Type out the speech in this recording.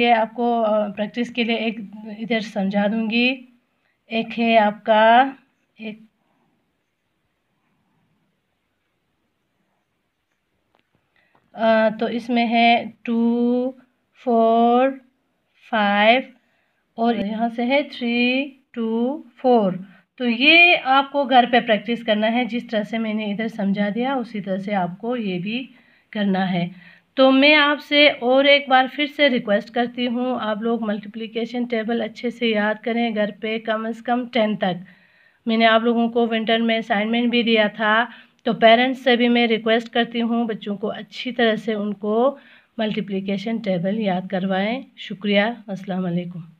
ये आपको प्रैक्टिस के लिए एक इधर समझा दूंगी एक है आपका एक आ, तो इसमें है टू फोर फाइव और यहाँ से है थ्री टू फोर तो ये आपको घर पे प्रैक्टिस करना है जिस तरह से मैंने इधर समझा दिया उसी तरह से आपको ये भी करना है तो मैं आपसे और एक बार फिर से रिक्वेस्ट करती हूँ आप लोग मल्टीप्लिकेशन टेबल अच्छे से याद करें घर पे कम से कम टेन तक मैंने आप लोगों को विंटर में असाइनमेंट भी दिया था तो पेरेंट्स से भी मैं रिक्वेस्ट करती हूँ बच्चों को अच्छी तरह से उनको मल्टीप्लिकेशन टेबल याद करवाएं शुक्रिया अस्सलाम वालेकुम